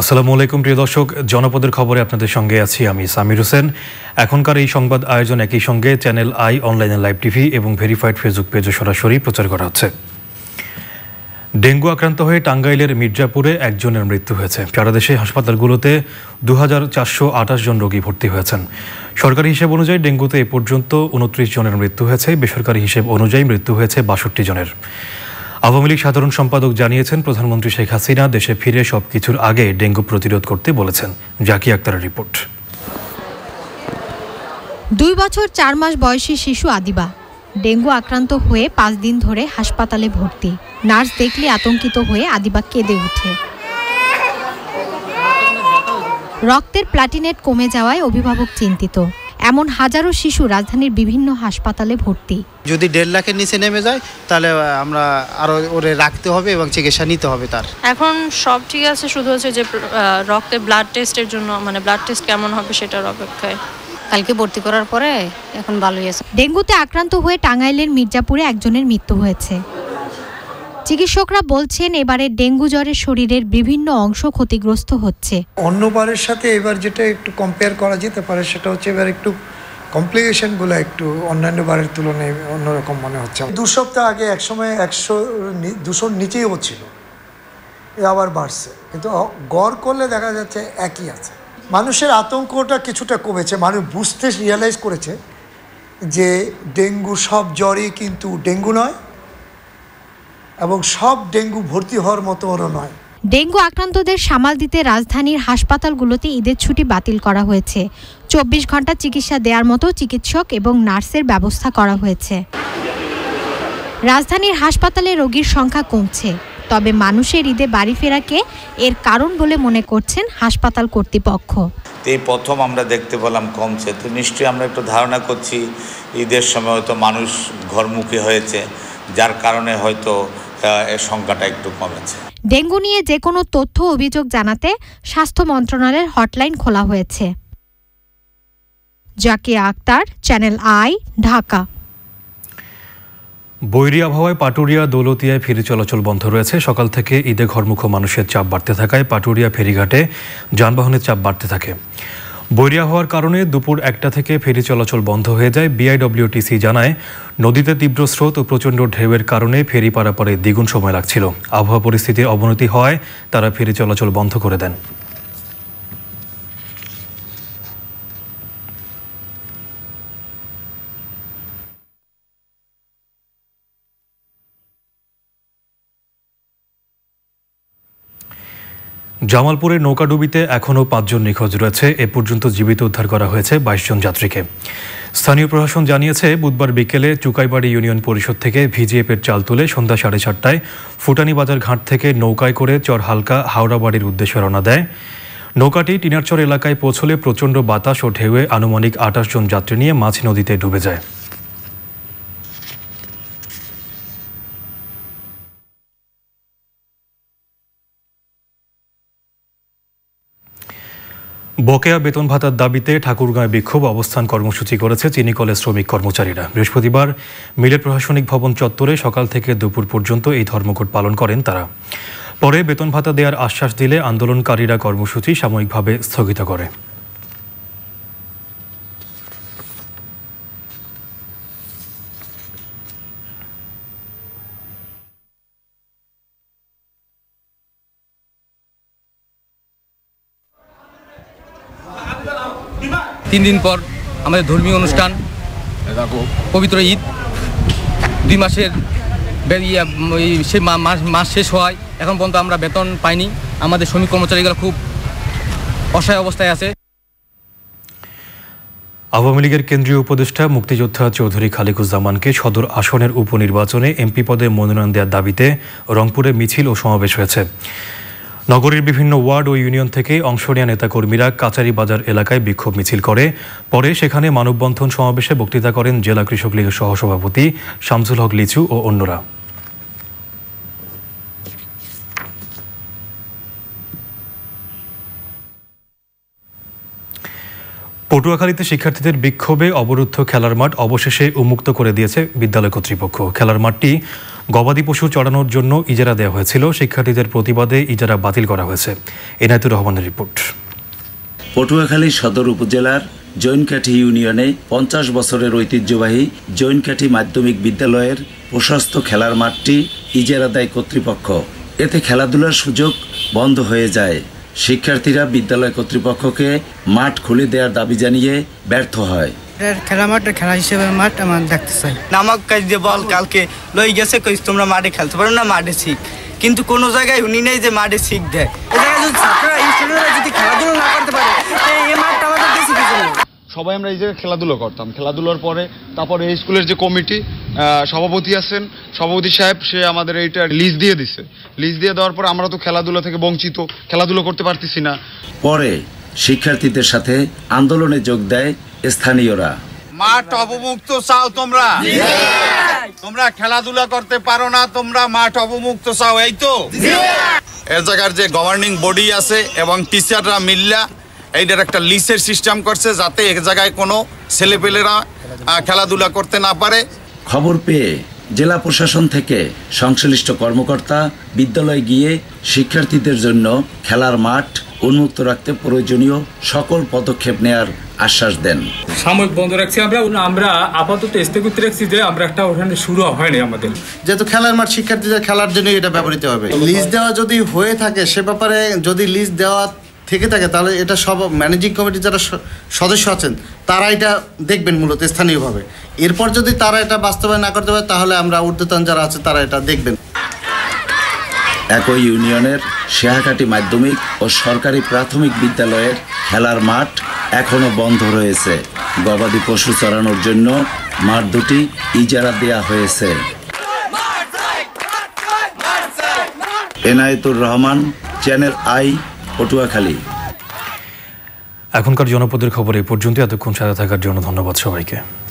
আসসালামু আলাইকুম প্রিয় দর্শক জনপদের খবরে আপনাদের সঙ্গে আছি আমি সামির হোসেন এখনকার এই সংবাদ আয়োজন একই সঙ্গে চ্যানেল আই অনলাইনে লাইভ টিভি এবং ভেরিফাইড ফেসবুক পেজে সরাসরি প্রচার করা হচ্ছে ডেঙ্গু আক্রান্ত হয়ে টাঙ্গাইলের মির্জাপুরে একজনের মৃত্যু হয়েছে সারা দেশে হাসপাতালগুলোতে দু হাজার জন রোগী ভর্তি হয়েছেন সরকারি হিসেব অনুযায়ী ডেঙ্গুতে এ পর্যন্ত উনত্রিশ জনের মৃত্যু হয়েছে বেসরকারি হিসেব অনুযায়ী মৃত্যু হয়েছে বাষট্টি জনের আওয়ামী লীগ সাধারণ সম্পাদক জানিয়েছেন প্রধানমন্ত্রী শেখ হাসিনা দেশে ফিরে সবকিছুর আগে ডেঙ্গু প্রতিরোধ করতে বলেছেন জাকি আক্তারের রিপোর্ট দুই বছর চার মাস বয়সী শিশু আদিবা ডেঙ্গু আক্রান্ত হয়ে পাঁচ দিন ধরে হাসপাতালে ভর্তি নার্স দেখলে আতঙ্কিত হয়ে আদিবা কেঁদে ওঠে রক্তের প্লাটিনেট কমে যাওয়ায় অভিভাবক চিন্তিত এমন হাজারো শিশু রাজধানীর বিভিন্ন হাসপাতালে ভর্তি যদি দেড় লাখের নিচে নেমে যায় তাহলে আমরা আরও ওরে রাখতে হবে এবং চিকিৎসা নিতে হবে তার এখন সব ঠিক আছে শুধু হচ্ছে যে রক্তে ব্লাড টেস্টের জন্য মানে ব্লাড টেস্ট কেমন হবে সেটার অপেক্ষায় কালকে ভর্তি করার পরে এখন ভালোই আছে ডেঙ্গুতে আক্রান্ত হয়ে টাঙ্গাইলের মির্জাপুরে একজনের মৃত্যু হয়েছে চিকিৎসকরা বলছেন এবারে ডেঙ্গু জ্বরে শরীরের বিভিন্ন অংশ ক্ষতিগ্রস্ত হচ্ছে অন্যবারের সাথে এবার যেটা একটু কম্পেয়ার করা যেতে পারে সেটা হচ্ছে এবার একটু কমপ্লিকেশনগুলো একটু অন্যান্য বারের তুলনায় অন্যরকম মনে হচ্ছে দু সপ্তাহ আগে একসময় একশো দুশোর নিচেই হচ্ছিল আবার বাড়ছে কিন্তু গড় করলে দেখা যাচ্ছে একই আছে মানুষের আতঙ্কটা কিছুটা কমেছে মানুষ বুঝতে রিয়েলাইজ করেছে যে ডেঙ্গু সব জ্বরই কিন্তু ডেঙ্গু নয় এবং সব ডেঙ্গু ভর্তি হওয়ার মতো ওরা নয় ডেঙ্গু আক্রান্তদের সামাল দিতে রাজধানীর হাসপাতালগুলোতে ঈদের ছুটি বাতিল করা হয়েছে চব্বিশ ঘন্টা চিকিৎসা দেওয়ার মতো চিকিৎসক এবং নার্সের ব্যবস্থা করা হয়েছে রাজধানীর হাসপাতালে রোগীর সংখ্যা কমছে তবে মানুষের ঈদে বাড়ি ফেরাকে এর কারণ বলে মনে করছেন হাসপাতাল কর্তৃপক্ষ এই প্রথম আমরা দেখতে পেলাম কমছে তো নিশ্চয়ই আমরা একটু ধারণা করছি ঈদের সময় হয়তো মানুষ ঘরমুখী হয়েছে যার কারণে হয়তো সংখ্যাটা একটু কমেছে ডেঙ্গু নিয়ে যে কোনো তথ্য অভিযোগ জানাতে স্বাস্থ্য মন্ত্রণালয়ের হটলাইন খোলা হয়েছে জাকি আক্তার চ্যানেল আই ঢাকা বৈরী আবহাওয়ায় পাটুরিয়া দৌলতিয়ায় ফেরি চলাচল বন্ধ রয়েছে সকাল থেকে ঈদে ঘরমুখ মানুষের চাপ বাড়তে থাকায় পাটুরিয়া ফেরিঘাটে যানবাহনের চাপ বাড়তে থাকে বৈরিয়া হওয়ার কারণে দুপুর একটা থেকে ফেরি চলাচল বন্ধ হয়ে যায় বিআইডব্লিউটিসি জানায় নদীতে তীব্র স্রোত ও প্রচণ্ড ঢেউয়ের কারণে ফেরি পারাপারে দ্বিগুণ সময় লাগছিল আবহাওয়া পরিস্থিতির অবনতি হওয়ায় তারা ফেরি চলাচল বন্ধ করে দেন জামালপুরের নৌকাডুবিতে এখনও পাঁচজন নিখোঁজ রয়েছে এ পর্যন্ত জীবিত উদ্ধার করা হয়েছে বাইশ জন যাত্রীকে স্থানীয় প্রশাসন জানিয়েছে বুধবার বিকেলে চুকাইবাড়ি ইউনিয়ন পরিষদ থেকে ভিজিএফের চাল তুলে সন্ধ্যা সাড়ে চারটায় ফুটানি বাজার ঘাট থেকে নৌকায় করে চর হালকা হাওড়াবাড়ির উদ্দেশ্যে রওনা দেয় নৌকাটি টিনারচর এলাকায় পৌঁছলে প্রচণ্ড বাতাস ও ঢেউয়ে আনুমানিক আঠাশ জন যাত্রী নিয়ে মাছ নদীতে ডুবে যায় বকেয়া বেতন ভাতার দাবিতে ঠাকুরগাঁয় বিক্ষোভ অবস্থান কর্মসূচি করেছে চিনিকলের শ্রমিক কর্মচারীরা বৃহস্পতিবার মিলে প্রশাসনিক ভবন চত্বরে সকাল থেকে দুপুর পর্যন্ত এই ধর্মঘট পালন করেন তারা পরে বেতন ভাতা দেওয়ার আশ্বাস দিলে আন্দোলনকারীরা কর্মসূচি সাময়িকভাবে স্থগিত করে তিন দিন পর আমাদের ধর্মীয় অনুষ্ঠান পবিত্র ঈদ দুই মাসের ইয়ে, সে মাস মাস শেষ হয় এখন পর্যন্ত আমরা বেতন পাইনি আমাদের শ্রমিক কর্মচারীগুলো খুব অসহায় অবস্থায় আছে আওয়ামী লীগের কেন্দ্রীয় উপদেষ্টা মুক্তিযোদ্ধা চৌধুরী খালিকুজ্জামানকে সদর আসনের উপনির্বাচনে এমপি পদে মনোনয়ন দেওয়ার দাবিতে রংপুরে মিছিল ও সমাবেশ হয়েছে নগরীর বিভিন্ন ওয়ার্ড ও ইউনিয়ন থেকে অংশ নেওয়া নেতাকর্মীরা কাচারি বাজার এলাকায় বিক্ষোভ মিছিল করে পরে সেখানে মানববন্ধন সমাবেশে বক্তৃতা করেন জেলা কৃষক লীগের সহসভাপতি শামসুল হক লিচু ও অন্যরা পটুয়াখালীতে শিক্ষার্থীদের বিক্ষোভে অবরুদ্ধ খেলার মাঠ অবশেষে উন্মুক্ত করে দিয়েছে বিদ্যালয় কর্তৃপক্ষ খেলার মাঠটি গবাদি পশু চড়ানোর জন্য ইজারা দেওয়া হয়েছিল শিক্ষার্থীদের প্রতিবাদে ইজারা বাতিল করা হয়েছে এনায়তুর রহমানের রিপোর্ট পটুয়াখালী সদর উপজেলার জৈনকাঠি ইউনিয়নে পঞ্চাশ বছরের ঐতিহ্যবাহী জৈনকাঠি মাধ্যমিক বিদ্যালয়ের প্রশস্ত খেলার মাঠটি ইজারা দেয় কর্তৃপক্ষ এতে খেলাধুলার সুযোগ বন্ধ হয়ে যায় শিক্ষার্থীরা বিদ্যালয় কর্তৃপক্ষকে মাঠ খুলে দেওয়ার দাবি জানিয়ে ব্যর্থ হয় মাঠের খেলা মাঠের খেলা হিসেবে মাঠ আমার দেখতে চাই নামাক কাজ দিয়ে বল কালকে লই গেছে কই তোমরা মাঠে খেলতে পারো না মাঠে শিখ কিন্তু কোনো জায়গায় উনি নেই যে মাঠে শিখ দেয় যদি খেলাধুলো না করতে পারে সবাই আমরা এই জায়গায় খেলাধুলো করতাম খেলাধুলোর পরে তারপরে এই স্কুলের যে কমিটি সভাপতি আছেন সভাপতি সাহেব সে আমাদের এইটা লিজ দিয়ে দিছে লিজ দিয়ে দেওয়ার পর আমরা তো খেলাধুলা থেকে বঞ্চিত খেলাধুলো করতে পারতেছি না পরে শিক্ষার্থীদের সাথে আন্দোলনে যোগ দেয় স্থানীয়রা মাঠ অবমুক্ত চাও তোমরা তোমরা খেলাধুলা করতে পারো না তোমরা মাঠ অবমুক্ত চাও এই তো এ জায়গার যে গভর্নিং বডি আছে এবং টিচাররা মিল্লা এইটার একটা লিসের সিস্টেম করছে যাতে এক জায়গায় কোনো ছেলেপেলেরা খেলাধুলা করতে না পারে খবর পেয়ে জেলা প্রশাসন থেকে সংশ্লিষ্ট কর্মকর্তা বিদ্যালয়ে গিয়ে শিক্ষার্থীদের জন্য খেলার মাঠ উন্মুক্ত রাখতে প্রয়োজনীয় সকল পদক্ষেপ নেওয়ার আশ্বাস দেন সাময়িক বন্ধ রাখছি আমরা আমরা আপাতত স্থগিত রাখছি যে আমরা একটা ওখানে শুরু হয়নি আমাদের যেহেতু খেলার মাঠ শিক্ষার্থীদের খেলার জন্য এটা ব্যবহৃত হবে লিজ দেওয়া যদি হয়ে থাকে সে ব্যাপারে যদি লিজ দেওয়া থেকে থাকে তাহলে এটা সব ম্যানেজিং কমিটির যারা সদস্য আছেন তারা এটা দেখবেন মূলত স্থানীয়ভাবে এরপর যদি তারা এটা বাস্তবায়ন না করতে পারে তাহলে আমরা ঊর্ধ্বতন যারা আছে তারা এটা দেখবেন একই ইউনিয়নের শেহাকাটি মাধ্যমিক ও সরকারি প্রাথমিক বিদ্যালয়ের খেলার মাঠ এখনও বন্ধ রয়েছে গবাদি পশু চড়ানোর জন্য মাঠ দুটি ইজারা দেয়া হয়েছে এনায়েতুর রহমান চ্যানেল আই পটুয়াখালী এখনকার জনপদের খবর এই পর্যন্ত এতক্ষণ সাথে থাকার জন্য ধন্যবাদ সবাইকে